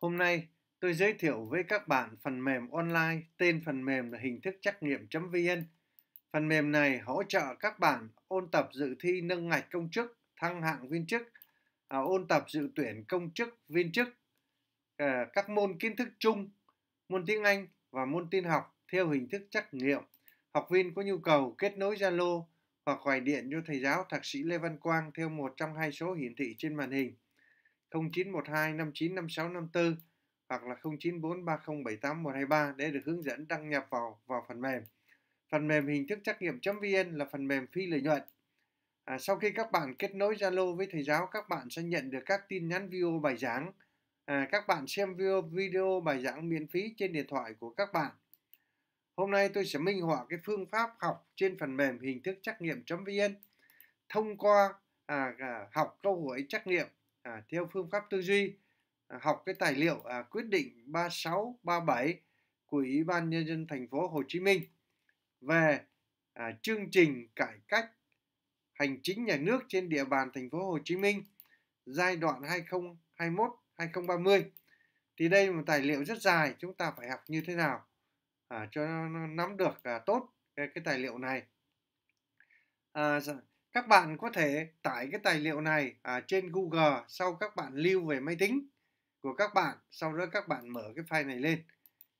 Hôm nay, tôi giới thiệu với các bạn phần mềm online tên phần mềm là hình thức trắc nghiệm.vn. Phần mềm này hỗ trợ các bạn ôn tập dự thi nâng ngạch công chức, thăng hạng viên chức, à, ôn tập dự tuyển công chức, viên chức, à, các môn kiến thức chung, môn tiếng Anh và môn tin học theo hình thức trắc nghiệm. Học viên có nhu cầu kết nối Zalo hoặc gọi điện cho thầy giáo Thạc sĩ Lê Văn Quang theo một trong hai số hiển thị trên màn hình. 0912 59 56 54 hoặc là 094 3078 123 để được hướng dẫn đăng nhập vào vào phần mềm. Phần mềm hình thức trắc nghiệm.vn là phần mềm phi lợi nhuận. À, sau khi các bạn kết nối Zalo với thầy giáo, các bạn sẽ nhận được các tin nhắn video bài giảng. À, các bạn xem video, video bài giảng miễn phí trên điện thoại của các bạn. Hôm nay tôi sẽ minh họa cái phương pháp học trên phần mềm hình thức trắc nghiệm.vn thông qua à, à, học câu hỏi trắc nghiệm à, theo phương pháp tư duy à, học cái tài liệu à, quyết định 3637 của Ủy ban nhân dân thành phố Hồ Chí Minh về à, chương trình cải cách hành chính nhà nước trên địa bàn thành phố Hồ Chí Minh giai đoạn 2021 2030 thì đây là một tài liệu rất dài chúng ta phải học như thế nào à, cho nó nắm được à, tốt cái, cái tài liệu này à, dạ, các bạn có thể tải cái tài liệu này à, trên Google sau các bạn lưu về máy tính của các bạn sau đó các bạn mở cái file này lên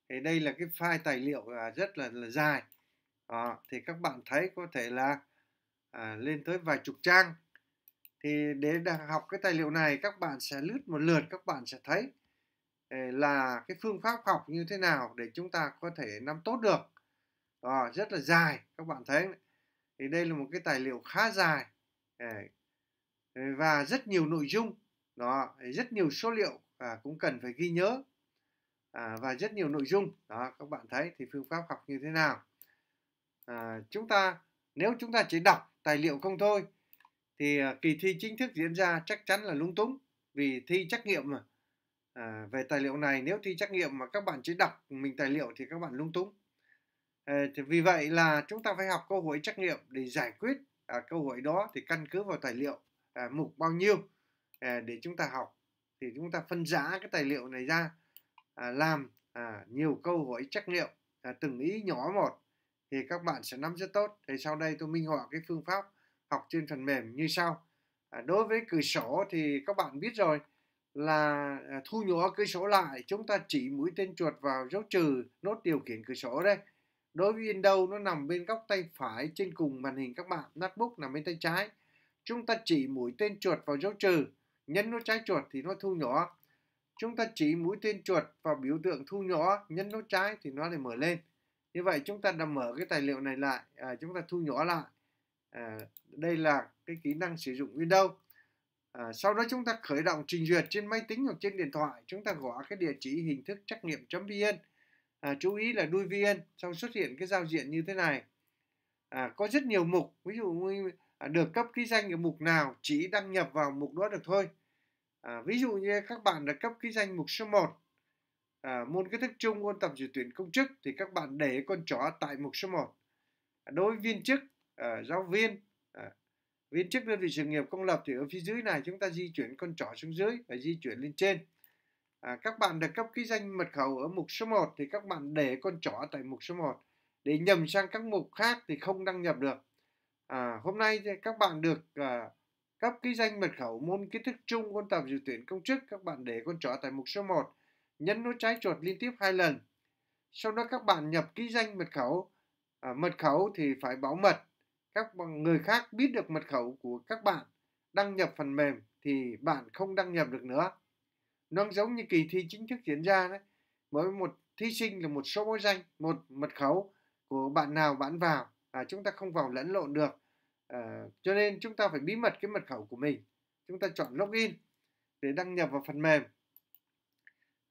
thì đây là cái file tài liệu à, rất là, là dài à, thì các bạn thấy có thể là à, lên tới vài chục trang thì để học cái tài liệu này các bạn sẽ lướt một lượt các bạn sẽ thấy ờ, là cái phương pháp học như thế nào để chúng ta có thể nắm tốt được à, rất là dài các bạn thấy thì đây là một cái tài liệu khá dài ờ, và rất nhiều nội dung đó rất nhiều số liệu à, cũng cần phải ghi nhớ à, và rất nhiều nội dung đó các bạn thấy thì phương pháp học như thế nào à, chúng ta nếu chúng ta chỉ đọc tài liệu không thôi thì à, kỳ thi chính thức diễn ra chắc chắn là lung túng vì thi trắc nghiệm mà à, về tài liệu này nếu thi trắc nghiệm mà các bạn chỉ đọc mình tài liệu thì các bạn lung túng Ờ, vì vậy là chúng ta phải học câu hỏi trắc nghiệm để giải quyết à, câu hỏi đó thì căn cứ vào tài liệu à, mục bao nhiêu à, để chúng ta học thì chúng ta phân giá cái tài liệu này ra à, làm à, nhiều câu hỏi trắc nghiệm à, từng ý nhỏ một thì các bạn sẽ nắm rất tốt thì sau đây tôi minh họa cái phương pháp học trên phần mềm như sau à, đối với cửa sổ thì các bạn biết rồi là à, thu nhỏ cửa sổ lại chúng ta chỉ mũi tên chuột vào dấu trừ nốt điều khiển cửa sổ đây Đối với Windows nó nằm bên góc tay phải trên cùng màn hình các bạn, notebook nằm bên tay trái. Chúng ta chỉ mũi tên chuột vào dấu trừ, nhấn nút trái chuột thì nó thu nhỏ. Chúng ta chỉ mũi tên chuột vào biểu tượng thu nhỏ, nhấn nút trái thì nó lại mở lên. Như vậy chúng ta đã mở cái tài liệu này lại, à, chúng ta thu nhỏ lại. À, đây là cái kỹ năng sử dụng Windows. À, sau đó chúng ta khởi động trình duyệt trên máy tính hoặc trên điện thoại. Chúng ta gõ cái địa chỉ hình thức trắc nghiệm.vn à, chú ý là đuôi viên xong xuất hiện cái giao diện như thế này à, có rất nhiều mục ví dụ à, được cấp ký danh ở mục nào chỉ đăng nhập vào mục đó được thôi à, ví dụ như các bạn được cấp ký danh mục số 1 à, môn kiến thức chung ôn tập dự tuyển công chức thì các bạn để con chó tại mục số 1 à, đối viên chức à, giáo viên à, viên chức đơn vị sự nghiệp công lập thì ở phía dưới này chúng ta di chuyển con chó xuống dưới và di chuyển lên trên à, các bạn được cấp ký danh mật khẩu ở mục số 1 thì các bạn để con chó tại mục số 1 để nhầm sang các mục khác thì không đăng nhập được à, hôm nay thì các bạn được à, cấp ký danh mật khẩu môn kiến thức chung ôn tập dự tuyển công chức các bạn để con chó tại mục số 1 nhấn nút trái chuột liên tiếp hai lần sau đó các bạn nhập ký danh mật khẩu à, mật khẩu thì phải bảo mật các người khác biết được mật khẩu của các bạn đăng nhập phần mềm thì bạn không đăng nhập được nữa nó giống như kỳ thi chính thức diễn ra đấy mỗi một thí sinh là một số báo danh một mật khẩu của bạn nào bạn vào à, chúng ta không vào lẫn lộn được à, cho nên chúng ta phải bí mật cái mật khẩu của mình chúng ta chọn login để đăng nhập vào phần mềm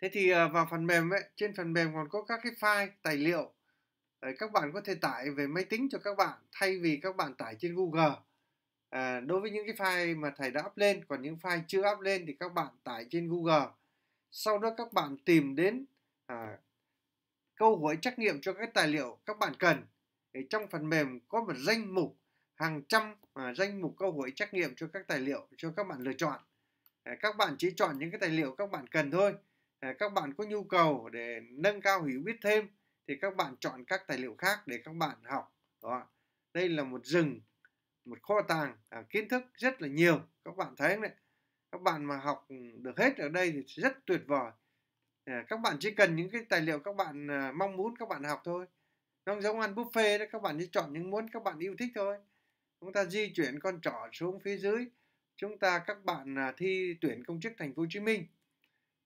thế thì à, vào phần mềm ấy, trên phần mềm còn có các cái file tài liệu à, các bạn có thể tải về máy tính cho các bạn thay vì các bạn tải trên Google à, đối với những cái file mà thầy đã up lên còn những file chưa up lên thì các bạn tải trên Google sau đó các bạn tìm đến à, câu hỏi trắc nghiệm cho các tài liệu các bạn cần thì trong phần mềm có một danh mục hàng trăm à, danh mục câu hỏi trắc nghiệm cho các tài liệu cho các bạn lựa chọn à, các bạn chỉ chọn những cái tài liệu các bạn cần thôi à, các bạn có nhu cầu để nâng cao hiểu biết thêm thì các bạn chọn các tài liệu khác để các bạn học đó đây là một rừng một kho tàng à, kiến thức rất là nhiều các bạn thấy không đấy các bạn mà học được hết ở đây thì rất tuyệt vời ờ, các bạn chỉ cần những cái tài liệu các bạn ờ, mong muốn các bạn học thôi nó giống ăn buffet đó các bạn chỉ chọn những muốn các bạn yêu thích thôi chúng ta di chuyển con trỏ xuống phía dưới chúng ta các bạn à, thi tuyển công chức thành phố Hồ Chí Minh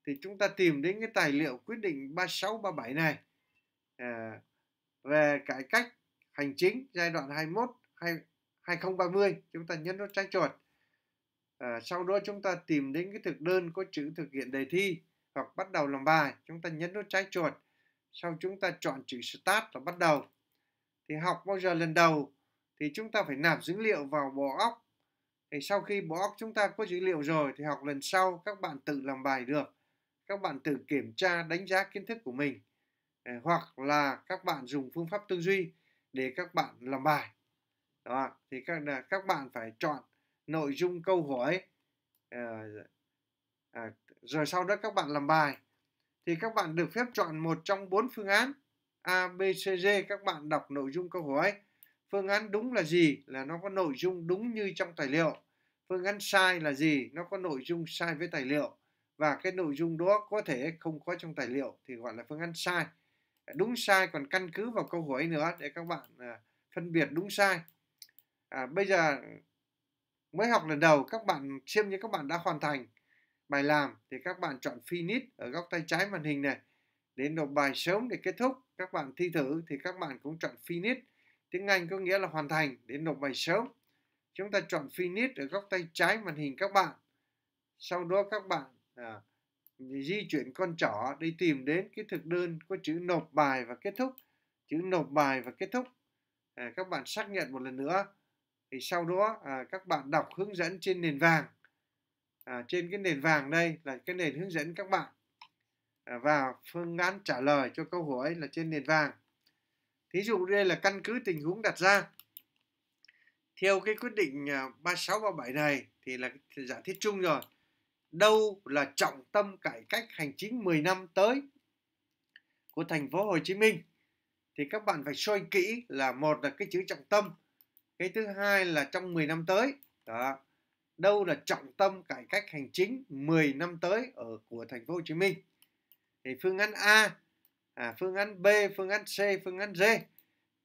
thì chúng ta tìm đến cái tài liệu quyết định 3637 này ờ, về cải cách hành chính giai đoạn 21 2030 chúng ta nhấn nút trái chuột À, sau đó chúng ta tìm đến cái thực đơn có chữ thực hiện đề thi hoặc bắt đầu làm bài. Chúng ta nhấn nút trái chuột. Sau chúng ta chọn chữ Start và bắt đầu. Thì học bao giờ lần đầu thì chúng ta phải nạp dữ liệu vào bộ óc. Thì sau khi bộ óc chúng ta có dữ liệu rồi thì học lần sau các bạn tự làm bài được. Các bạn tự kiểm tra đánh giá kiến thức của mình. Ờ, hoặc là các bạn dùng phương pháp tư duy để các bạn làm bài. Đó, thì các, các bạn phải chọn nội dung câu hỏi ờ, à, rồi sau đó các bạn làm bài thì các bạn được phép chọn một trong bốn phương án A, B, C, D các bạn đọc nội dung câu hỏi phương án đúng là gì là nó có nội dung đúng như trong tài liệu phương án sai là gì nó có nội dung sai với tài liệu và cái nội dung đó có thể không có trong tài liệu thì gọi là phương án sai đúng sai còn căn cứ vào câu hỏi nữa để các bạn à, phân biệt đúng sai à, bây giờ Mới học lần đầu các bạn xem như các bạn đã hoàn thành bài làm thì các bạn chọn finish ở góc tay trái màn hình này. đến nộp bài sớm để kết thúc, các bạn thi thử thì các bạn cũng chọn finish. Tiếng Anh có nghĩa là hoàn thành đến nộp bài sớm. Chúng ta chọn finish ở góc tay trái màn hình các bạn. Sau đó các bạn à, di chuyển con trỏ đi tìm đến cái thực đơn có chữ nộp bài và kết thúc. Chữ nộp bài và kết thúc. À, các bạn xác nhận một lần nữa thì sau đó à, các bạn đọc hướng dẫn trên nền vàng à, trên cái nền vàng đây là cái nền hướng dẫn các bạn à, và phương án trả lời cho câu hỏi là trên nền vàng thí dụ đây là căn cứ tình huống đặt ra theo cái quyết định 3637 à, này thì là giả thiết chung rồi đâu là trọng tâm cải cách hành chính 10 năm tới của thành phố Hồ Chí Minh thì các bạn phải soi kỹ là một là cái chữ trọng tâm cái thứ hai là trong 10 năm tới đó đâu là trọng tâm cải cách hành chính 10 năm tới ở của thành phố Hồ Chí Minh thì phương án A à, phương án B phương án C phương án D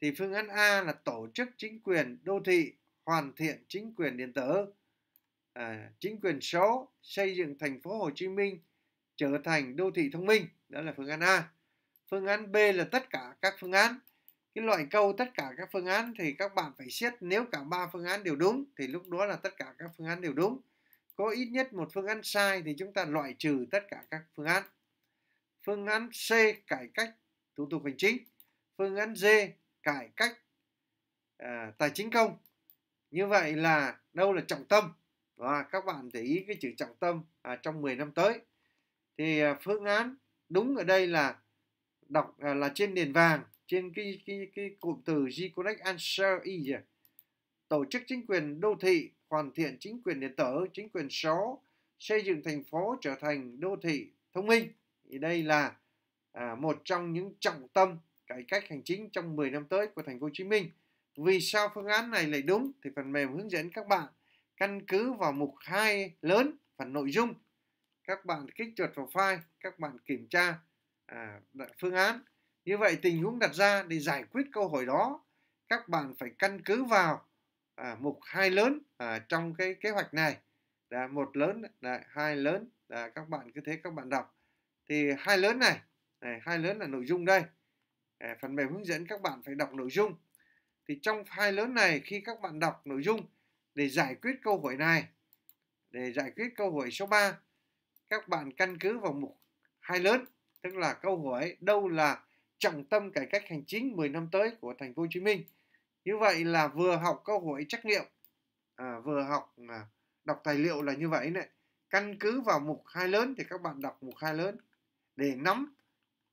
thì phương án A là tổ chức chính quyền đô thị hoàn thiện chính quyền điện tử à, chính quyền số xây dựng thành phố Hồ Chí Minh trở thành đô thị thông minh đó là phương án A phương án B là tất cả các phương án cái loại câu tất cả các phương án thì các bạn phải xét nếu cả ba phương án đều đúng thì lúc đó là tất cả các phương án đều đúng có ít nhất một phương án sai thì chúng ta loại trừ tất cả các phương án phương án C cải cách thủ tục hành chính phương án D cải cách à, tài chính công như vậy là đâu là trọng tâm và các bạn để ý cái chữ trọng tâm à, trong 10 năm tới thì à, phương án đúng ở đây là đọc à, là trên nền vàng trên cái cái cái cụm từ G-Connect Answer E tổ chức chính quyền đô thị hoàn thiện chính quyền điện tử chính quyền số xây dựng thành phố trở thành đô thị thông minh thì đây là à, một trong những trọng tâm cải cách hành chính trong 10 năm tới của thành phố Hồ Chí Minh vì sao phương án này lại đúng thì phần mềm hướng dẫn các bạn căn cứ vào mục 2 lớn phần nội dung các bạn kích chuột vào file các bạn kiểm tra à, phương án như vậy tình huống đặt ra để giải quyết câu hỏi đó các bạn phải căn cứ vào à, mục hai lớn à, trong cái kế hoạch này là một lớn là hai lớn là các bạn cứ thế các bạn đọc thì hai lớn này, này hai lớn là nội dung đây à, phần mềm hướng dẫn các bạn phải đọc nội dung thì trong hai lớn này khi các bạn đọc nội dung để giải quyết câu hỏi này để giải quyết câu hỏi số 3 các bạn căn cứ vào mục hai lớn tức là câu hỏi đâu là trọng tâm cải cách hành chính 10 năm tới của thành phố Hồ Chí Minh. Như vậy là vừa học câu hỏi trắc nghiệm, à, vừa học à, đọc tài liệu là như vậy này. Căn cứ vào mục hai lớn thì các bạn đọc mục hai lớn để nắm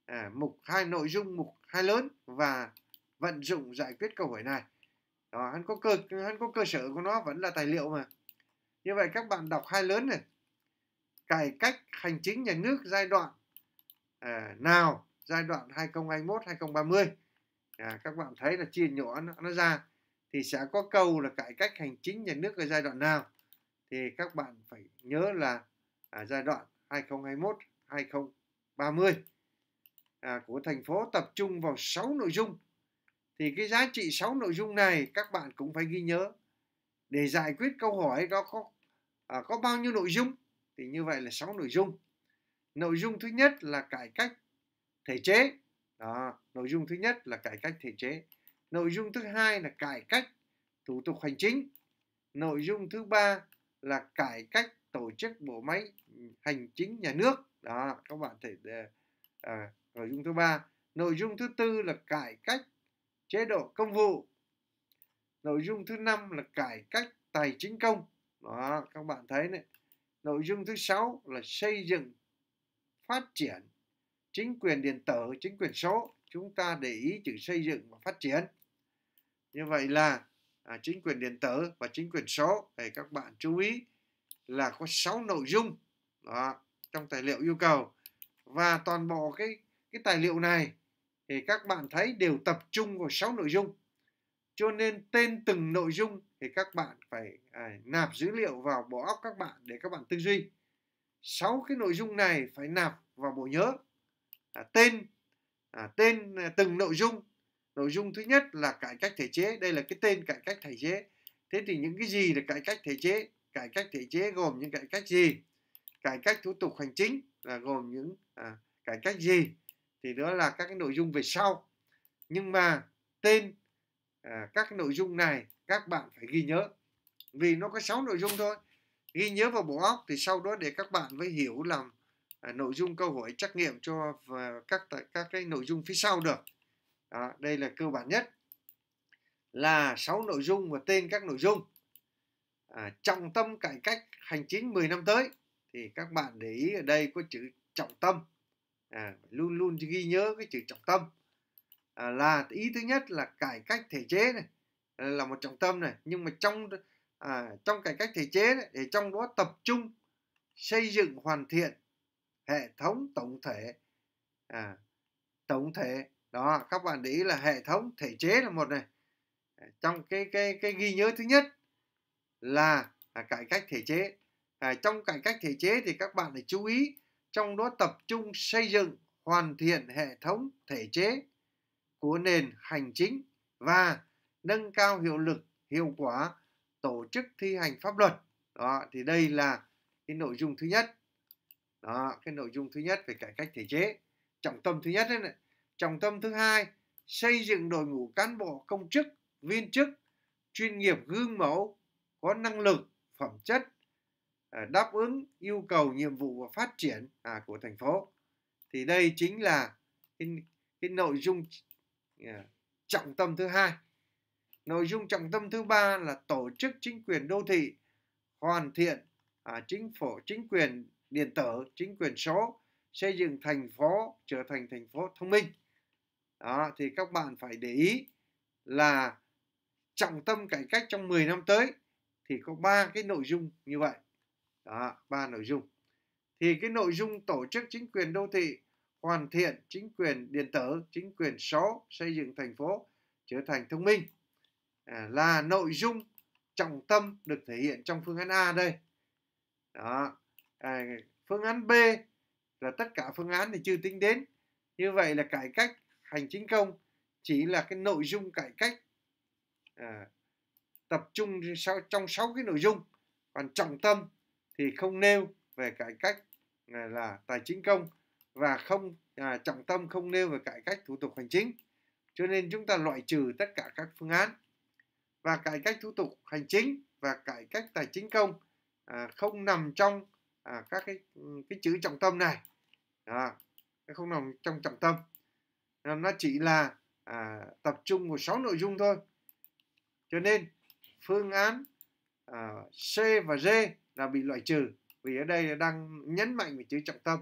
à, mục hai nội dung mục hai lớn và vận dụng giải quyết câu hỏi này. Đó, hắn có cơ hắn có cơ sở của nó vẫn là tài liệu mà. Như vậy các bạn đọc hai lớn này. Cải cách hành chính nhà nước giai đoạn à, nào giai đoạn 2021 2030 à, các bạn thấy là chia nhỏ nó, nó ra thì sẽ có câu là cải cách hành chính nhà nước ở giai đoạn nào thì các bạn phải nhớ là à, giai đoạn 2021 2030 à, của thành phố tập trung vào 6 nội dung thì cái giá trị 6 nội dung này các bạn cũng phải ghi nhớ để giải quyết câu hỏi đó có à, có bao nhiêu nội dung thì như vậy là 6 nội dung nội dung thứ nhất là cải cách thể chế đó nội dung thứ nhất là cải cách thể chế nội dung thứ hai là cải cách thủ tục hành chính nội dung thứ ba là cải cách tổ chức bộ máy hành chính nhà nước đó các bạn thể ờ, à, nội dung thứ ba nội dung thứ tư là cải cách chế độ công vụ nội dung thứ năm là cải cách tài chính công đó các bạn thấy này nội dung thứ sáu là xây dựng phát triển chính quyền điện tử, chính quyền số, chúng ta để ý chữ xây dựng và phát triển. Như vậy là à, chính quyền điện tử và chính quyền số thì các bạn chú ý là có 6 nội dung đó, trong tài liệu yêu cầu và toàn bộ cái cái tài liệu này thì các bạn thấy đều tập trung vào 6 nội dung cho nên tên từng nội dung thì các bạn phải à, nạp dữ liệu vào bộ óc các bạn để các bạn tư duy 6 cái nội dung này phải nạp vào bộ nhớ à, tên à, tên từng nội dung nội dung thứ nhất là cải cách thể chế đây là cái tên cải cách thể chế thế thì những cái gì là cải cách thể chế cải cách thể chế gồm những cải cách gì cải cách thủ tục hành chính là gồm những à, cải cách gì thì đó là các cái nội dung về sau nhưng mà tên à, các cái nội dung này các bạn phải ghi nhớ vì nó có 6 nội dung thôi ghi nhớ vào bộ óc thì sau đó để các bạn mới hiểu làm À, nội dung câu hỏi trắc nghiệm cho và các các cái nội dung phía sau được đó, đây là cơ bản nhất là 6 nội dung và tên các nội dung à, trọng tâm cải cách hành chính 10 năm tới thì các bạn để ý ở đây có chữ trọng tâm à, luôn luôn ghi nhớ cái chữ trọng tâm à, là ý thứ nhất là cải cách thể chế này là một trọng tâm này nhưng mà trong à, trong cải cách thể chế này, để trong đó tập trung xây dựng hoàn thiện hệ thống tổng thể à, tổng thể đó các bạn để ý là hệ thống thể chế là một này à, trong cái cái cái ghi nhớ thứ nhất là, là cải cách thể chế à, trong cải cách thể chế thì các bạn phải chú ý trong đó tập trung xây dựng hoàn thiện hệ thống thể chế của nền hành chính và nâng cao hiệu lực hiệu quả tổ chức thi hành pháp luật đó thì đây là cái nội dung thứ nhất đó cái nội dung thứ nhất về cải cách thể chế trọng tâm thứ nhất đấy này. trọng tâm thứ hai xây dựng đội ngũ cán bộ công chức viên chức chuyên nghiệp gương mẫu có năng lực phẩm chất à, đáp ứng yêu cầu nhiệm vụ và phát triển à, của thành phố thì đây chính là cái, cái nội dung yeah, à, trọng tâm thứ hai nội dung trọng tâm thứ ba là tổ chức chính quyền đô thị hoàn thiện à, chính phủ chính quyền điện tử chính quyền số xây dựng thành phố trở thành thành phố thông minh đó, thì các bạn phải để ý là trọng tâm cải cách trong 10 năm tới thì có ba cái nội dung như vậy đó ba nội dung thì cái nội dung tổ chức chính quyền đô thị hoàn thiện chính quyền điện tử chính quyền số xây dựng thành phố trở thành thông minh à, là nội dung trọng tâm được thể hiện trong phương án A đây đó à, phương án B là tất cả phương án thì chưa tính đến như vậy là cải cách hành chính công chỉ là cái nội dung cải cách à, tập trung trong sáu cái nội dung còn trọng tâm thì không nêu về cải cách à, là tài chính công và không à, trọng tâm không nêu về cải cách thủ tục hành chính cho nên chúng ta loại trừ tất cả các phương án và cải cách thủ tục hành chính và cải cách tài chính công à, không nằm trong à, các cái cái chữ trọng tâm này đó, nó không nằm trong trọng tâm nó chỉ là à, tập trung vào sáu nội dung thôi cho nên phương án à, C và D là bị loại trừ vì ở đây đang nhấn mạnh về chữ trọng tâm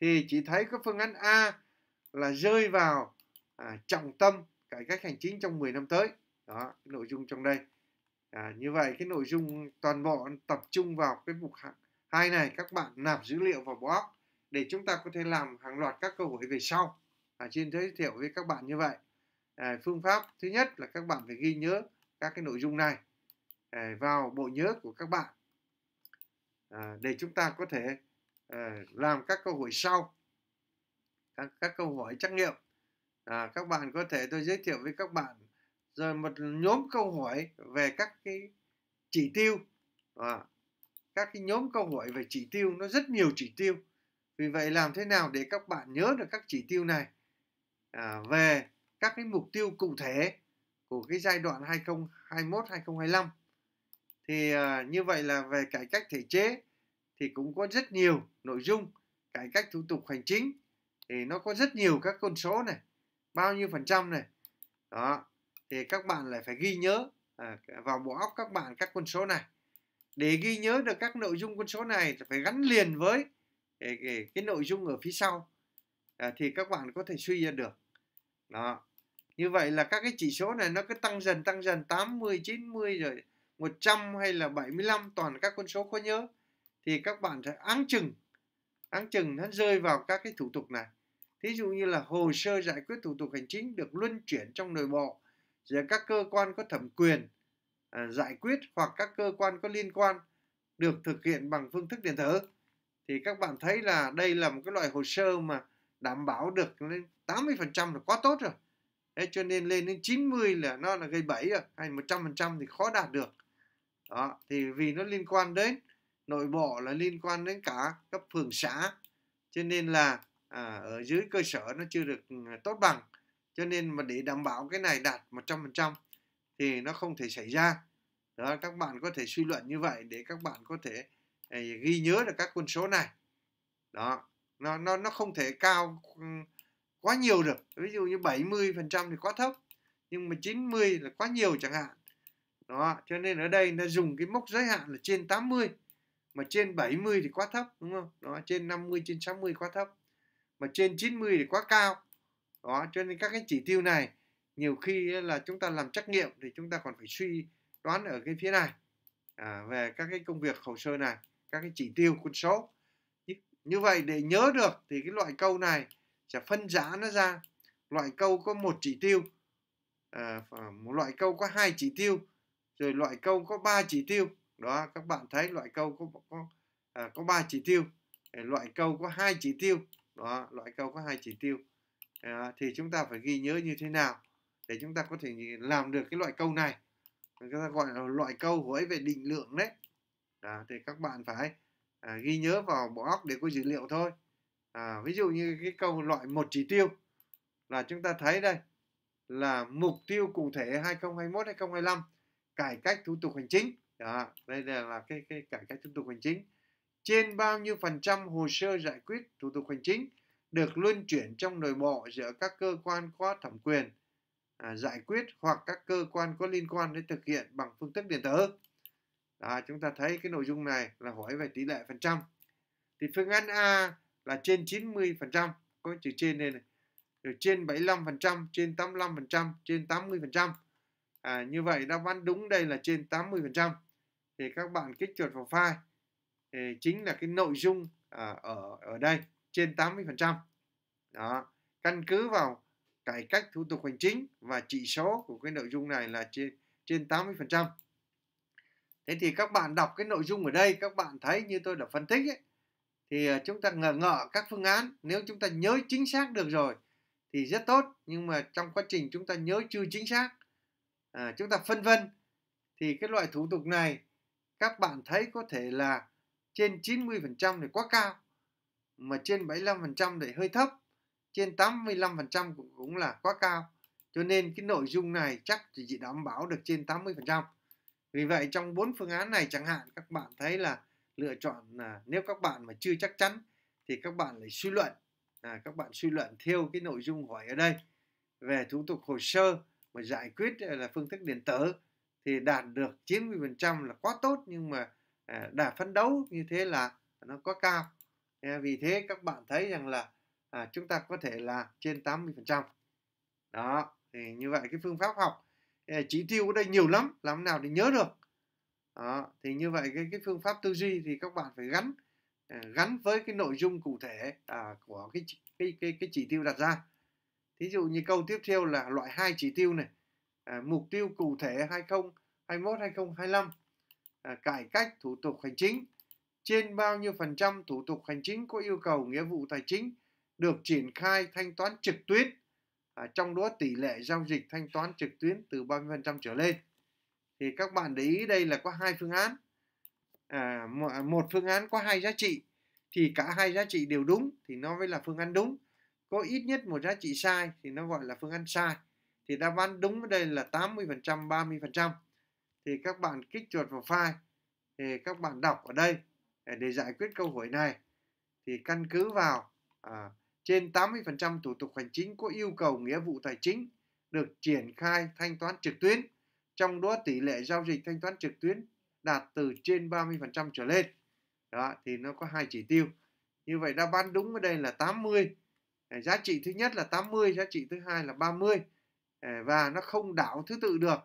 thì chỉ thấy các phương án A là rơi vào à, trọng tâm cải cách hành chính trong 10 năm tới đó nội dung trong đây à, như vậy cái nội dung toàn bộ tập trung vào cái mục hạng Hai này các bạn nạp dữ liệu vào blog để chúng ta có thể làm hàng loạt các câu hỏi về sau. À, trên giới thiệu với các bạn như vậy. À, phương pháp thứ nhất là các bạn phải ghi nhớ các cái nội dung này à, vào bộ nhớ của các bạn à, để chúng ta có thể à, làm các câu hỏi sau, các, các câu hỏi trắc nghiệm. À, các bạn có thể tôi giới thiệu với các bạn rồi một nhóm câu hỏi về các cái chỉ tiêu à, các cái nhóm câu hỏi về chỉ tiêu nó rất nhiều chỉ tiêu vì vậy làm thế nào để các bạn nhớ được các chỉ tiêu này à, về các cái mục tiêu cụ thể của cái giai đoạn 2021 2025 thì à, như vậy là về cải cách thể chế thì cũng có rất nhiều nội dung cải cách thủ tục hành chính thì nó có rất nhiều các con số này bao nhiêu phần trăm này đó thì các bạn lại phải ghi nhớ à, vào bộ óc các bạn các con số này để ghi nhớ được các nội dung con số này phải gắn liền với cái, cái, nội dung ở phía sau à, thì các bạn có thể suy ra được đó như vậy là các cái chỉ số này nó cứ tăng dần tăng dần 80 90 rồi 100 hay là 75 toàn các con số khó nhớ thì các bạn sẽ áng chừng áng chừng nó rơi vào các cái thủ tục này thí dụ như là hồ sơ giải quyết thủ tục hành chính được luân chuyển trong nội bộ giữa các cơ quan có thẩm quyền Ờ, giải quyết hoặc các cơ quan có liên quan được thực hiện bằng phương thức điện tử thì các bạn thấy là đây là một cái loại hồ sơ mà đảm bảo được lên 80% là quá tốt rồi Thế cho nên lên đến 90 là nó là gây bẫy rồi hay 100% thì khó đạt được đó thì vì nó liên quan đến nội bộ là liên quan đến cả cấp phường xã cho nên là à, ở dưới cơ sở nó chưa được ừ, tốt bằng cho nên mà để đảm bảo cái này đạt 100% thì nó không thể xảy ra đó, các bạn có thể suy luận như vậy để các bạn có thể ấy, ờ, ghi nhớ được các con số này đó nó nó nó không thể cao ừ, quá nhiều được ví dụ như 70 phần trăm thì quá thấp nhưng mà 90 là quá nhiều chẳng hạn đó cho nên ở đây nó dùng cái mốc giới hạn là trên 80 mà trên 70 thì quá thấp đúng không đó trên 50 trên 60 quá thấp mà trên 90 thì quá cao đó cho nên các cái chỉ tiêu này nhiều khi là chúng ta làm trắc nghiệm thì chúng ta còn phải suy đoán ở cái phía này à, về các cái công việc hồ sơ này các cái chỉ tiêu quân số như vậy để nhớ được thì cái loại câu này sẽ phân giá nó ra loại câu có một chỉ tiêu à, một loại câu có hai chỉ tiêu rồi loại câu có ba chỉ tiêu đó các bạn thấy loại câu có có à, có ba chỉ tiêu à, loại câu có hai chỉ tiêu đó loại câu có hai chỉ tiêu à, thì chúng ta phải ghi nhớ như thế nào để chúng ta có thể làm được cái loại câu này người ta gọi là loại câu hỏi về định lượng đấy à, thì các bạn phải à, ghi nhớ vào bộ óc để có dữ liệu thôi à, ví dụ như cái câu loại một chỉ tiêu là chúng ta thấy đây là mục tiêu cụ thể 2021 2025 cải cách thủ tục hành chính đó, đây là cái, cái cải cách thủ tục hành chính trên bao nhiêu phần trăm hồ sơ giải quyết thủ tục hành chính được luân chuyển trong nội bộ giữa các cơ quan có thẩm quyền À, giải quyết hoặc các cơ quan có liên quan để thực hiện bằng phương thức điện tử. Đó, chúng ta thấy cái nội dung này là hỏi về tỷ lệ phần trăm. Thì phương án A là trên 90%, có chữ trên đây này. Rồi trên 75%, trên 85%, trên 80%. À, như vậy đáp án đúng đây là trên 80%. Thì các bạn kích chuột vào file thì chính là cái nội dung à, ở ở đây trên 80%. Đó, căn cứ vào cải cách thủ tục hành chính và chỉ số của cái nội dung này là trên trên 80%. Thế thì các bạn đọc cái nội dung ở đây các bạn thấy như tôi đã phân tích ấy, thì ờ, chúng ta ngờ ngợ các phương án nếu chúng ta nhớ chính xác được rồi thì rất tốt nhưng mà trong quá trình chúng ta nhớ chưa chính xác à, chúng ta phân vân thì cái loại thủ tục này các bạn thấy có thể là trên 90% thì quá cao mà trên 75% thì hơi thấp trên 85% cũng, cũng là quá cao cho nên cái nội dung này chắc thì chỉ đảm bảo được trên 80% vì vậy trong bốn phương án này chẳng hạn các bạn thấy là lựa chọn là nếu các bạn mà chưa chắc chắn thì các bạn lại suy luận à, các bạn suy luận theo cái nội dung hỏi ở đây về thủ tục hồ sơ mà giải quyết à, là phương thức điện tử thì đạt được 90% là quá tốt nhưng mà à, đã phấn đấu như thế là nó quá cao à, vì thế các bạn thấy rằng là à, chúng ta có thể là trên 80% đó thì như vậy cái phương pháp học à, chỉ tiêu ở đây nhiều lắm làm nào để nhớ được đó, thì như vậy cái cái phương pháp tư duy thì các bạn phải gắn à, gắn với cái nội dung cụ thể à, của cái, cái cái cái chỉ tiêu đặt ra thí dụ như câu tiếp theo là loại hai chỉ tiêu này à, mục tiêu cụ thể 2021 2025 à, cải cách thủ tục hành chính trên bao nhiêu phần trăm thủ tục hành chính có yêu cầu nghĩa vụ tài chính được triển khai thanh toán trực tuyến à, trong đó tỷ lệ giao dịch thanh toán trực tuyến từ 30% trở lên thì các bạn để ý đây là có hai phương án à, một phương án có hai giá trị thì cả hai giá trị đều đúng thì nó mới là phương án đúng có ít nhất một giá trị sai thì nó gọi là phương án sai thì đáp án đúng ở đây là 80% 30% thì các bạn kích chuột vào file thì các bạn đọc ở đây để giải quyết câu hỏi này thì căn cứ vào à, trên 80% thủ tục hành chính có yêu cầu nghĩa vụ tài chính được triển khai thanh toán trực tuyến, trong đó tỷ lệ giao dịch thanh toán trực tuyến đạt từ trên 30% trở lên. Đó, thì nó có hai chỉ tiêu. Như vậy đáp án đúng ở đây là 80. Ờ, giá trị thứ nhất là 80, giá trị thứ hai là 30 ờ, và nó không đảo thứ tự được.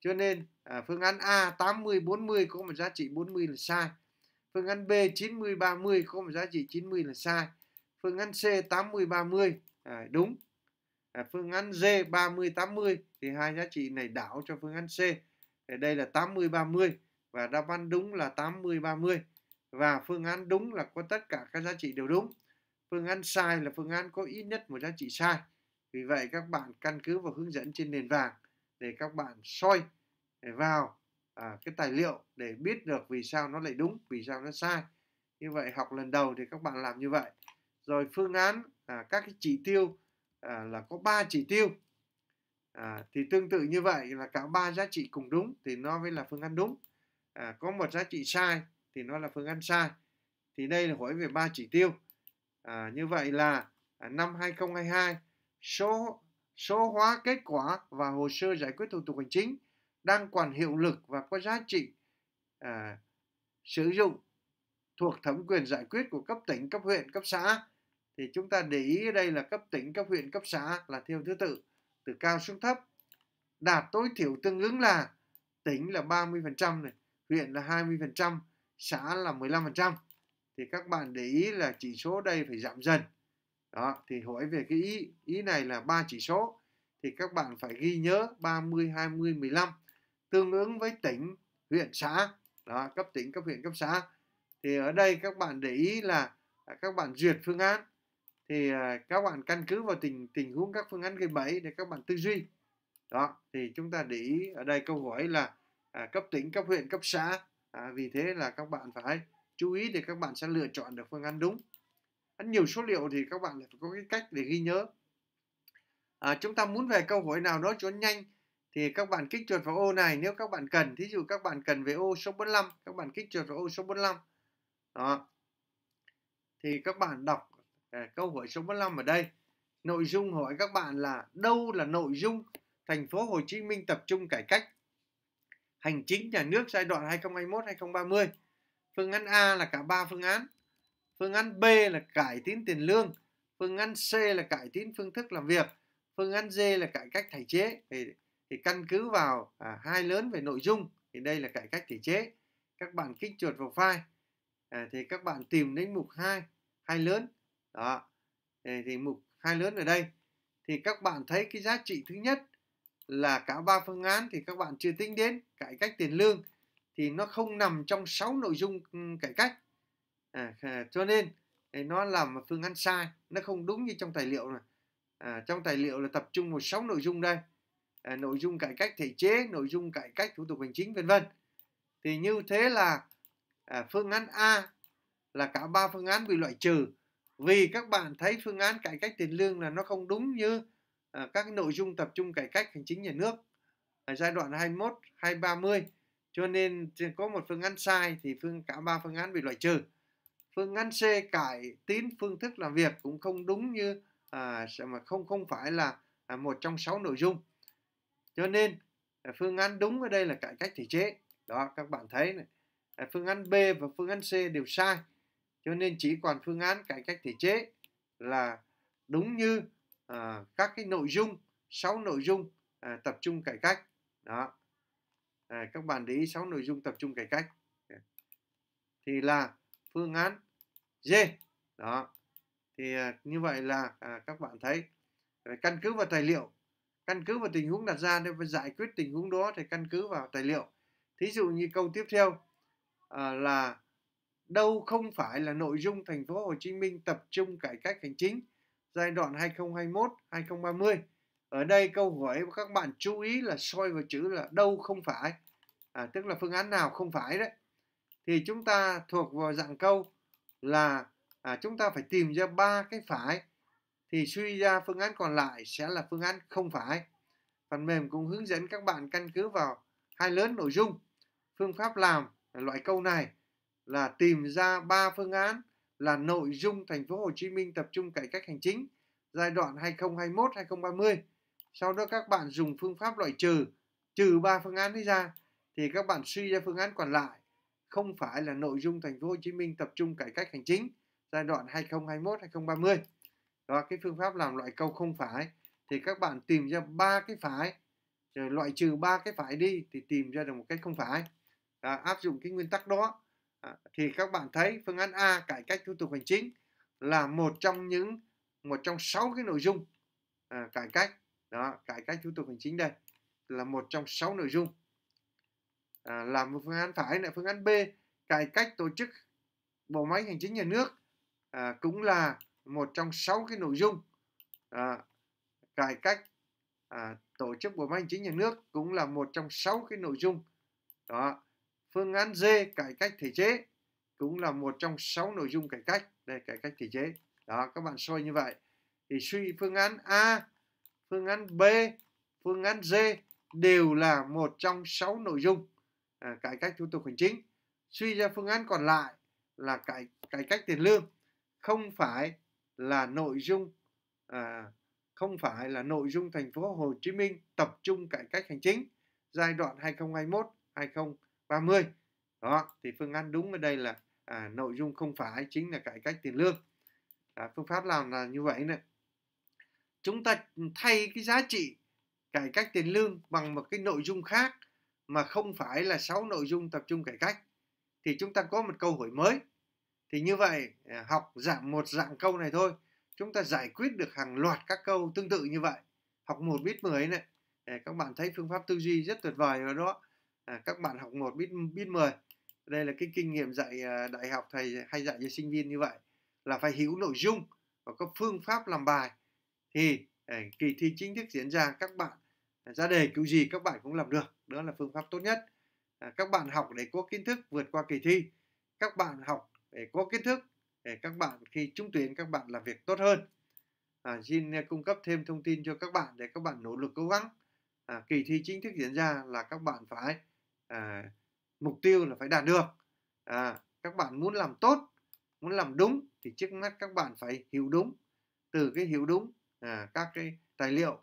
Cho nên ờ, phương án A 80 40 có một giá trị 40 là sai. Phương án B 90 30 có một giá trị 90 là sai phương án C 80 30 à, đúng à, phương án D 30 80 thì hai giá trị này đảo cho phương án C thì đây là 80 30 và đáp án đúng là 80 30 và phương án đúng là có tất cả các giá trị đều đúng phương án sai là phương án có ít nhất một giá trị sai vì vậy các bạn căn cứ vào hướng dẫn trên nền vàng để các bạn soi vào à, cái tài liệu để biết được vì sao nó lại đúng vì sao nó sai như vậy học lần đầu thì các bạn làm như vậy rồi phương án à, các cái chỉ tiêu à, là có 3 chỉ tiêu à, thì tương tự như vậy là cả ba giá trị cùng đúng thì nó mới là phương án đúng à, có một giá trị sai thì nó là phương án sai thì đây là hỏi về ba chỉ tiêu à, như vậy là à, năm 2022 số số hóa kết quả và hồ sơ giải quyết thủ tục hành chính đang còn hiệu lực và có giá trị à, sử dụng thuộc thẩm quyền giải quyết của cấp tỉnh, cấp huyện, cấp xã thì chúng ta để ý đây là cấp tỉnh cấp huyện cấp xã là theo thứ tự từ cao xuống thấp đạt tối thiểu tương ứng là tỉnh là 30% này huyện là 20% xã là 15% thì các bạn để ý là chỉ số đây phải giảm dần đó thì hỏi về cái ý ý này là ba chỉ số thì các bạn phải ghi nhớ 30 20 15 tương ứng với tỉnh huyện xã đó cấp tỉnh cấp huyện cấp xã thì ở đây các bạn để ý là à, các bạn duyệt phương án thì các bạn căn cứ vào tình tình huống các phương án gây bẫy để các bạn tư duy đó thì chúng ta để ý ở đây câu hỏi là à, cấp tỉnh cấp huyện cấp xã à, vì thế là các bạn phải chú ý thì các bạn sẽ lựa chọn được phương án đúng Ăn nhiều số liệu thì các bạn lại phải có cái cách để ghi nhớ à, chúng ta muốn về câu hỏi nào đó cho nhanh thì các bạn kích chuột vào ô này nếu các bạn cần thí dụ các bạn cần về ô số 45 các bạn kích chuột vào ô số 45 đó thì các bạn đọc À, câu hỏi số 45 ở đây nội dung hỏi các bạn là đâu là nội dung thành phố Hồ Chí Minh tập trung cải cách hành chính nhà nước giai đoạn 2021-2030 phương án A là cả ba phương án phương án B là cải tiến tiền lương phương án C là cải tiến phương thức làm việc phương án D là cải cách thể chế thì, thì căn cứ vào à, hai lớn về nội dung thì đây là cải cách thể chế các bạn kích chuột vào file à, thì các bạn tìm đến mục 2 hai lớn đó thì, mục khai lớn ở đây thì các bạn thấy cái giá trị thứ nhất là cả ba phương án thì các bạn chưa tính đến cải cách tiền lương thì nó không nằm trong 6 nội dung cải cách à, cho nên nó là một phương án sai nó không đúng như trong tài liệu này à, trong tài liệu là tập trung vào 6 nội dung đây à, nội dung cải cách thể chế nội dung cải cách thủ tục hành chính vân vân thì như thế là à, phương án A là cả ba phương án bị loại trừ vì các bạn thấy phương án cải cách tiền lương là nó không đúng như à, các nội dung tập trung cải cách hành chính nhà nước ở giai đoạn 21 230 cho nên có một phương án sai thì phương cả ba phương án bị loại trừ phương án C cải tín phương thức làm việc cũng không đúng như à, mà không không phải là à, một trong sáu nội dung cho nên à, phương án đúng ở đây là cải cách thể chế đó các bạn thấy này à, phương án B và phương án C đều sai cho nên chỉ còn phương án cải cách thể chế là đúng như à, các cái nội dung sáu nội dung à, tập trung cải cách đó à, các bạn để ý sáu nội dung tập trung cải cách thì là phương án D đó thì à, như vậy là à, các bạn thấy căn cứ vào tài liệu căn cứ vào tình huống đặt ra để giải quyết tình huống đó thì căn cứ vào tài liệu thí dụ như câu tiếp theo à, là đâu không phải là nội dung thành phố Hồ Chí Minh tập trung cải cách hành chính giai đoạn 2021-2030. Ở đây câu hỏi của các bạn chú ý là soi vào chữ là đâu không phải, à, tức là phương án nào không phải đấy. Thì chúng ta thuộc vào dạng câu là à, chúng ta phải tìm ra ba cái phải thì suy ra phương án còn lại sẽ là phương án không phải. Phần mềm cũng hướng dẫn các bạn căn cứ vào hai lớn nội dung, phương pháp làm loại câu này là tìm ra ba phương án là nội dung thành phố Hồ Chí Minh tập trung cải cách hành chính giai đoạn 2021-2030. Sau đó các bạn dùng phương pháp loại trừ, trừ ba phương án ấy ra thì các bạn suy ra phương án còn lại không phải là nội dung thành phố Hồ Chí Minh tập trung cải cách hành chính giai đoạn 2021-2030. Đó cái phương pháp làm loại câu không phải thì các bạn tìm ra ba cái phải rồi loại trừ ba cái phải đi thì tìm ra được một cái không phải. À, áp dụng cái nguyên tắc đó Ờ, thì các bạn thấy phương án A cải cách thủ tục hành chính là một trong những một trong sáu cái nội dung à, cải cách đó cải cách thủ tục hành chính đây là một trong sáu nội dung à, làm một phương án phải là phương án B cải cách tổ chức bộ máy hành chính nhà nước à, cũng là một trong sáu cái nội dung à, cải cách à, tổ chức bộ máy hành chính nhà nước cũng là một trong sáu cái nội dung đó Phương án D cải cách thể chế cũng là một trong 6 nội dung cải cách. Đây cải cách thể chế. Đó các bạn soi như vậy. Thì suy phương án A, phương án B, phương án D đều là một trong 6 nội dung à, cải cách thủ tục hành chính. Suy ra phương án còn lại là cải cải cách tiền lương không phải là nội dung à, không phải là nội dung thành phố Hồ Chí Minh tập trung cải cách hành chính giai đoạn 2021 20 30 đó thì phương án đúng ở đây là à, nội dung không phải chính là cải cách tiền lương à, phương pháp làm là như vậy này chúng ta thay cái giá trị cải cách tiền lương bằng một cái nội dung khác mà không phải là 6 nội dung tập trung cải cách thì chúng ta có một câu hỏi mới thì như vậy à, học dạng một dạng câu này thôi chúng ta giải quyết được hàng loạt các câu tương tự như vậy học một biết mười này à, các bạn thấy phương pháp tư duy rất tuyệt vời rồi đó à, các bạn học một biết biết 10 đây là cái kinh nghiệm dạy à, đại học thầy hay dạy cho sinh viên như vậy là phải hiểu nội dung và có phương pháp làm bài thì à, kỳ thi chính thức diễn ra các bạn à, ra đề kiểu gì các bạn cũng làm được đó là phương pháp tốt nhất à, các bạn học để có kiến thức vượt qua kỳ thi các bạn học để có kiến thức để các bạn khi trúng tuyển các bạn làm việc tốt hơn à, xin cung cấp thêm thông tin cho các bạn để các bạn nỗ lực cố gắng à, kỳ thi chính thức diễn ra là các bạn phải à, mục tiêu là phải đạt được à, các bạn muốn làm tốt muốn làm đúng thì trước mắt các bạn phải hiểu đúng từ cái hiểu đúng à, các cái tài liệu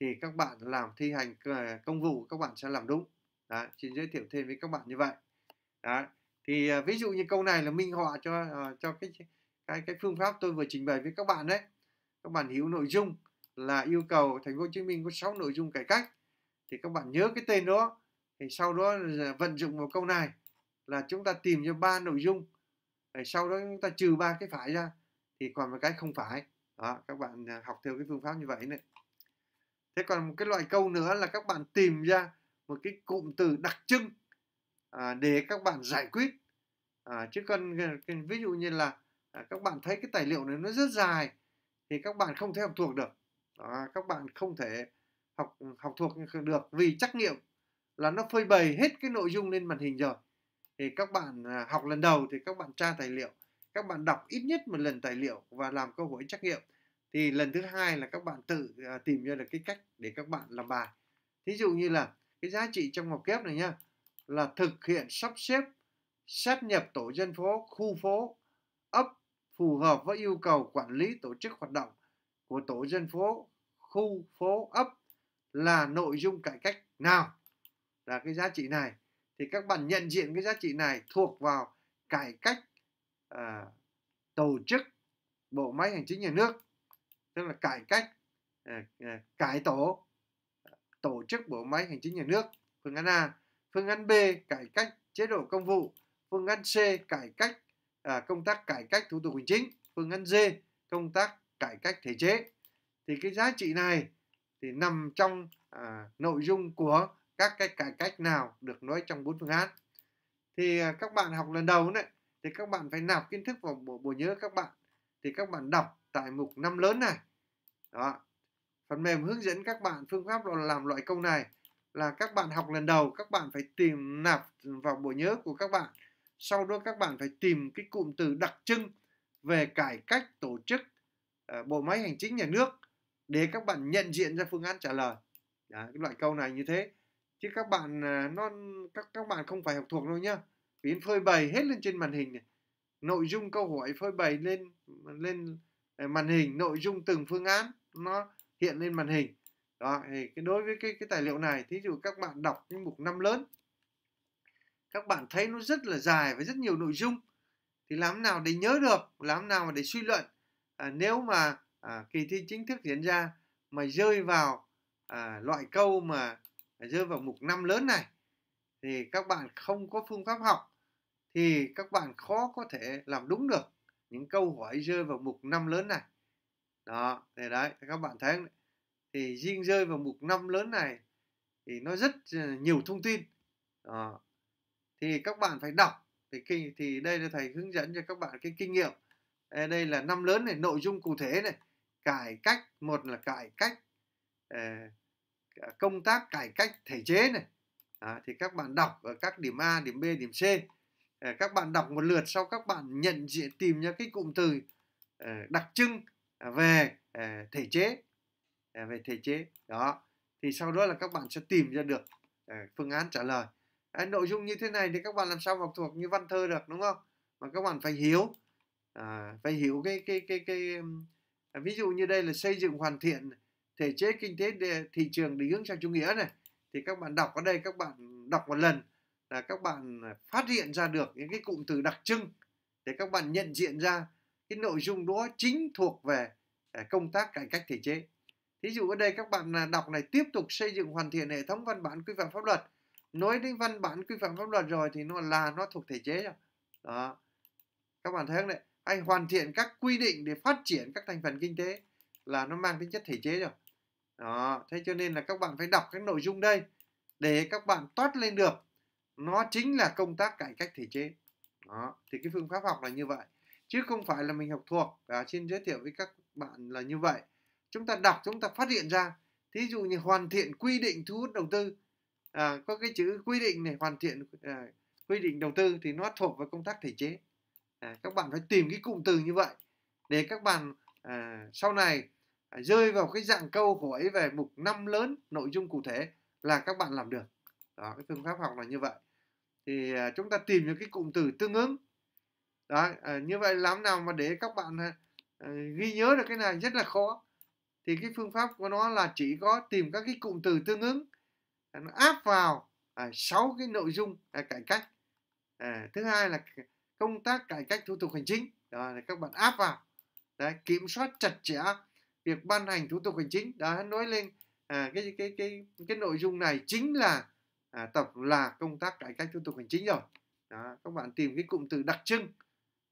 thì các bạn làm thi hành à, công vụ các bạn sẽ làm đúng đó, xin giới thiệu thêm với các bạn như vậy đó. thì à, ví dụ như câu này là minh họa cho à, cho cái cái cái phương pháp tôi vừa trình bày với các bạn đấy các bạn hiểu nội dung là yêu cầu thành phố Hồ Chí Minh có 6 nội dung cải cách thì các bạn nhớ cái tên đó thì sau đó vận dụng một câu này là chúng ta tìm cho ba nội dung rồi sau đó chúng ta trừ ba cái phải ra thì còn một cái không phải đó các bạn à, học theo cái phương pháp như vậy này thế còn một cái loại câu nữa là các bạn tìm ra một cái cụm từ đặc trưng à, để các bạn giải quyết à, chứ còn à, ví dụ như là à, các bạn thấy cái tài liệu này nó rất dài thì các bạn không thể học thuộc được đó, các bạn không thể học học thuộc được vì trắc nghiệm là nó phơi bày hết cái nội dung lên màn hình rồi thì các bạn à, học lần đầu thì các bạn tra tài liệu các bạn đọc ít nhất một lần tài liệu và làm câu hỏi trắc nghiệm thì lần thứ hai là các bạn tự à, tìm ra được cái cách để các bạn làm bài thí dụ như là cái giá trị trong học kép này nhá là thực hiện sắp xếp sát nhập tổ dân phố khu phố ấp phù hợp với yêu cầu quản lý tổ chức hoạt động của tổ dân phố khu phố ấp là nội dung cải cách nào là cái giá trị này thì các bạn nhận diện cái giá trị này thuộc vào cải cách à, tổ chức bộ máy hành chính nhà nước tức là cải cách à, à, cải tổ tổ chức bộ máy hành chính nhà nước phương án A phương án B cải cách chế độ công vụ phương án C cải cách à, công tác cải cách thủ tục hành chính phương án D công tác cải cách thể chế thì cái giá trị này thì nằm trong à, nội dung của các cái cải cách nào được nói trong bốn phương án thì à, các bạn học lần đầu đấy thì các bạn phải nạp kiến thức vào bộ, bộ nhớ các bạn thì các bạn đọc tại mục năm lớn này đó phần mềm hướng dẫn các bạn phương pháp làm loại câu này là các bạn học lần đầu các bạn phải tìm nạp vào bộ nhớ của các bạn sau đó các bạn phải tìm cái cụm từ đặc trưng về cải cách tổ chức ờ, bộ máy hành chính nhà nước để các bạn nhận diện ra phương án trả lời Đó, cái loại câu này như thế chứ các bạn à, nó các các bạn không phải học thuộc đâu nhá vì phơi bày hết lên trên màn hình này nội dung câu hỏi phơi bày lên lên à, màn hình nội dung từng phương án nó hiện lên màn hình đó thì cái đối với cái cái tài liệu này thí dụ các bạn đọc những mục năm lớn các bạn thấy nó rất là dài và rất nhiều nội dung thì làm nào để nhớ được làm nào mà để suy luận à, nếu mà à, kỳ thi chính thức diễn ra mà rơi vào à, loại câu mà rơi vào mục năm lớn này thì các bạn không có phương pháp học thì các bạn khó có thể làm đúng được những câu hỏi rơi vào mục năm lớn này đó thì đấy các bạn thấy không? thì riêng rơi vào mục năm lớn này thì nó rất ờ, nhiều thông tin đó. thì các bạn phải đọc thì kinh thì đây là thầy hướng dẫn cho các bạn cái kinh nghiệm đây là năm lớn này nội dung cụ thể này cải cách một là cải cách ờ, công tác cải cách thể chế này à, thì các bạn đọc ở các điểm A, điểm B, điểm C à, các bạn đọc một lượt sau các bạn nhận diện tìm ra cái cụm từ à, đặc trưng ờ, về à, thể chế à, về thể chế đó thì sau đó là các bạn sẽ tìm ra được à, phương án trả lời à, nội dung như thế này thì các bạn làm sao học thuộc như văn thơ được đúng không mà các bạn phải hiểu à, phải hiểu cái cái cái cái, cái ví dụ như đây là xây dựng hoàn thiện thể chế kinh tế thị trường định hướng xã chủ nghĩa này thì các bạn đọc ở đây các bạn đọc một lần là các bạn phát hiện ra được những cái cụm từ đặc trưng để các bạn nhận diện ra cái nội dung đó chính thuộc về à, công tác cải cách thể chế. Thí dụ ở đây các bạn à, đọc này tiếp tục xây dựng hoàn thiện hệ thống văn bản quy phạm pháp luật. Nói đến văn bản quy phạm pháp luật rồi thì nó là nó thuộc thể chế rồi. Đó. Các bạn thấy không đấy? anh hoàn thiện các quy định để phát triển các thành phần kinh tế là nó mang tính chất thể chế rồi đó thế cho nên là các bạn phải đọc các nội dung đây để các bạn toát lên được nó chính là công tác cải cách thể chế đó thì cái phương pháp học là như vậy chứ không phải là mình học thuộc và xin giới thiệu với các bạn là như vậy chúng ta đọc chúng ta phát hiện ra thí dụ như hoàn thiện quy định thu hút đầu tư à, có cái chữ quy định này hoàn thiện à, quy định đầu tư thì nó thuộc vào công tác thể chế à, các bạn phải tìm cái cụm từ như vậy để các bạn à, sau này rơi vào cái dạng câu của ấy về mục năm lớn nội dung cụ thể là các bạn làm được đó cái phương pháp học là như vậy thì à, chúng ta tìm những cái cụm từ tương ứng đó à, như vậy làm nào mà để các bạn à, ghi nhớ được cái này rất là khó thì cái phương pháp của nó là chỉ có tìm các cái cụm từ tương ứng nó áp vào sáu cái nội dung cải cách thứ hai là công tác cải cách thủ tục hành chính đó, các bạn áp vào đấy, kiểm soát chặt chẽ việc ban hành thủ tục hành chính đã nói lên à, cái cái cái cái nội dung này chính là à, tập là công tác cải cách thủ tục hành chính rồi đó, các bạn tìm cái cụm từ đặc trưng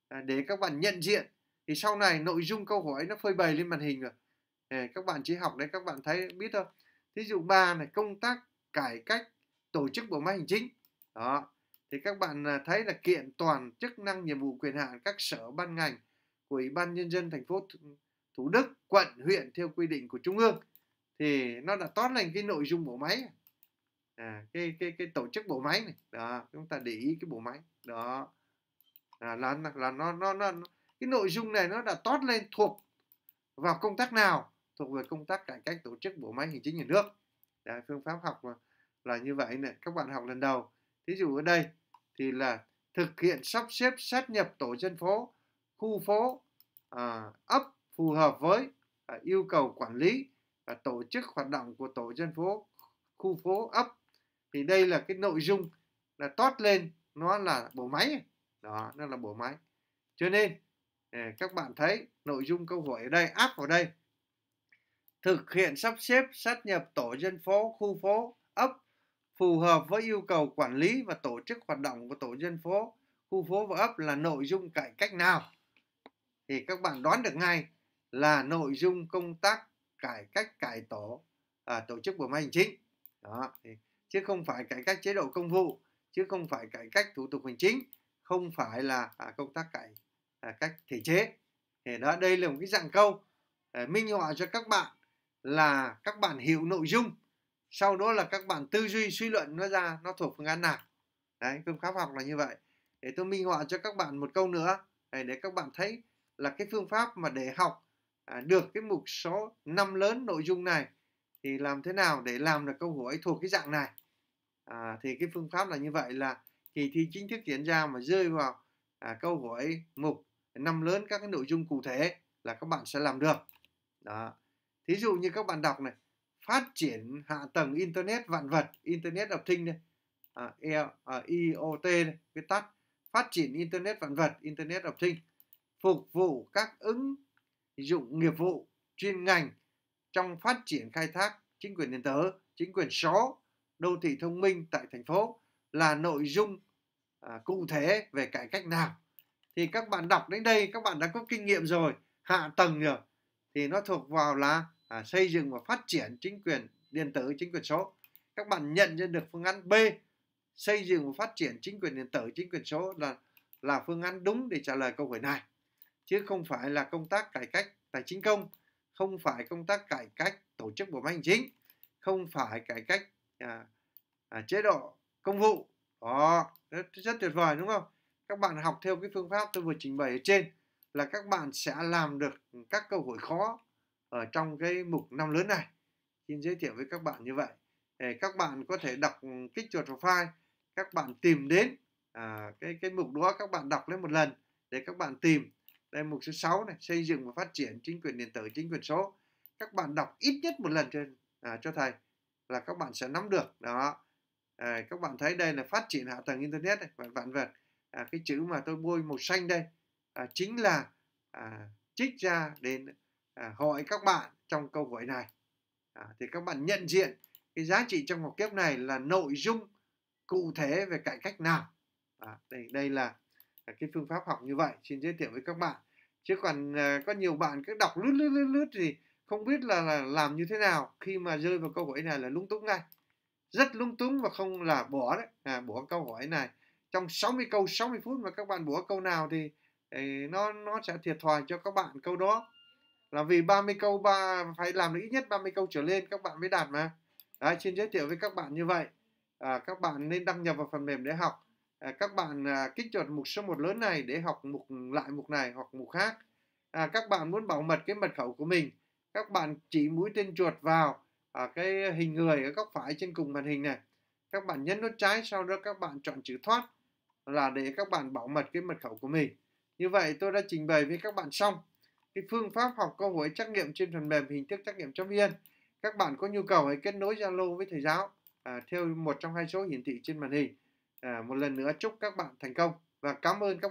à, để các bạn nhận diện thì sau này nội dung câu hỏi nó phơi bày lên màn hình rồi à, các bạn chỉ học đấy các bạn thấy biết thôi thí dụ ba này công tác cải cách tổ chức bộ máy hành chính đó thì các bạn à, thấy là kiện toàn chức năng nhiệm vụ quyền hạn các sở ban ngành của ủy ban nhân dân thành phố Thủ Đức, quận, huyện theo quy định của trung ương thì nó đã toát lên cái nội dung bộ máy à, cái cái cái tổ chức bộ máy này đó chúng ta để ý cái bộ máy đó à, là là nó, nó nó cái nội dung này nó đã toát lên thuộc vào công tác nào thuộc về công tác cải cách tổ chức bộ máy hành chính nhà nước Đấy, phương pháp học là, là như vậy này các bạn học lần đầu thí dụ ở đây thì là thực hiện sắp xếp sát nhập tổ dân phố khu phố à, ấp phù hợp với à, yêu cầu quản lý và tổ chức hoạt động của tổ dân phố khu phố ấp thì đây là cái nội dung là toát lên nó là bộ máy đó nó là bộ máy cho nên à, các bạn thấy nội dung câu hỏi ở đây áp vào đây thực hiện sắp xếp sát nhập tổ dân phố khu phố ấp phù hợp với yêu cầu quản lý và tổ chức hoạt động của tổ dân phố khu phố và ấp là nội dung cải cách nào thì các bạn đoán được ngay là nội dung công tác cải cách cải tổ à, tổ chức bộ máy hành chính đó chứ không phải cải cách chế độ công vụ chứ không phải cải cách thủ tục hành chính không phải là à, công tác cải à, cách thể chế thì đó đây là một cái dạng câu à, minh họa cho các bạn là các bạn hiểu nội dung sau đó là các bạn tư duy suy luận nó ra nó thuộc phương án nào đấy phương pháp học là như vậy để tôi minh họa cho các bạn một câu nữa để các bạn thấy là cái phương pháp mà để học à, được cái mục số năm lớn nội dung này thì làm thế nào để làm được câu hỏi thuộc cái dạng này à, thì cái phương pháp là như vậy là kỳ thi chính thức diễn ra mà rơi vào à, câu hỏi mục năm lớn các cái nội dung cụ thể là các bạn sẽ làm được đó thí dụ như các bạn đọc này phát triển hạ tầng internet vạn vật internet of thinh này à, e à IoT này, viết tắt phát triển internet vạn vật internet of thinh phục vụ các ứng dụng nghiệp vụ chuyên ngành trong phát triển khai thác chính quyền điện tử, chính quyền số, đô thị thông minh tại thành phố là nội dung à, cụ thể về cải cách nào. Thì các bạn đọc đến đây các bạn đã có kinh nghiệm rồi, hạ tầng rồi thì nó thuộc vào là à, xây dựng và phát triển chính quyền điện tử, chính quyền số. Các bạn nhận ra được phương án B xây dựng và phát triển chính quyền điện tử, chính quyền số là là phương án đúng để trả lời câu hỏi này chứ không phải là công tác cải cách tài chính công không phải công tác cải cách tổ chức bộ máy hành chính không phải cải cách à, à, chế độ công vụ đó rất, rất tuyệt vời đúng không các bạn học theo cái phương pháp tôi vừa trình bày ở trên là các bạn sẽ làm được các câu hỏi khó ở trong cái mục năm lớn này xin giới thiệu với các bạn như vậy để các bạn có thể đọc kích chuột vào file các bạn tìm đến à, cái cái mục đó các bạn đọc lên một lần để các bạn tìm đây mục số 6 này xây dựng và phát triển chính quyền điện tử chính quyền số các bạn đọc ít nhất một lần trên à, cho thầy là các bạn sẽ nắm được đó à, các bạn thấy đây là phát triển hạ tầng internet này bạn vạn vật à, cái chữ mà tôi bôi màu xanh đây à, chính là à, trích ra đến à, hỏi các bạn trong câu hỏi này à, thì các bạn nhận diện cái giá trị trong học kiếp này là nội dung cụ thể về cải cách nào à, đây đây là cái phương pháp học như vậy xin giới thiệu với các bạn chứ còn ờ, có nhiều bạn cứ đọc lướt lướt lướt lướt thì không biết là, là làm như thế nào khi mà rơi vào câu hỏi này là lung túng ngay rất lung túng và không là bỏ đấy à, bỏ câu hỏi này trong 60 câu 60 phút mà các bạn bỏ câu nào thì ờ, nó nó sẽ thiệt thòi cho các bạn câu đó là vì 30 câu ba phải làm được ít nhất 30 câu trở lên các bạn mới đạt mà đấy xin giới thiệu với các bạn như vậy à, các bạn nên đăng nhập vào phần mềm để học À, các bạn à, kích chuột mục số 1 lớn này để học mục lại mục này hoặc mục khác à, các bạn muốn bảo mật cái mật khẩu của mình các bạn chỉ mũi tên chuột vào à, cái hình người ở góc phải trên cùng màn hình này các bạn nhấn nút trái sau đó các bạn chọn chữ thoát là để các bạn bảo mật cái mật khẩu của mình như vậy tôi đã trình bày với các bạn xong cái phương pháp học câu hỏi trắc nghiệm trên phần mềm hình thức trắc nghiệm chấm viên các bạn có nhu cầu hãy kết nối zalo với thầy giáo à, theo một trong hai số hiển thị trên màn hình À, một lần nữa chúc các bạn thành công và cảm ơn các bạn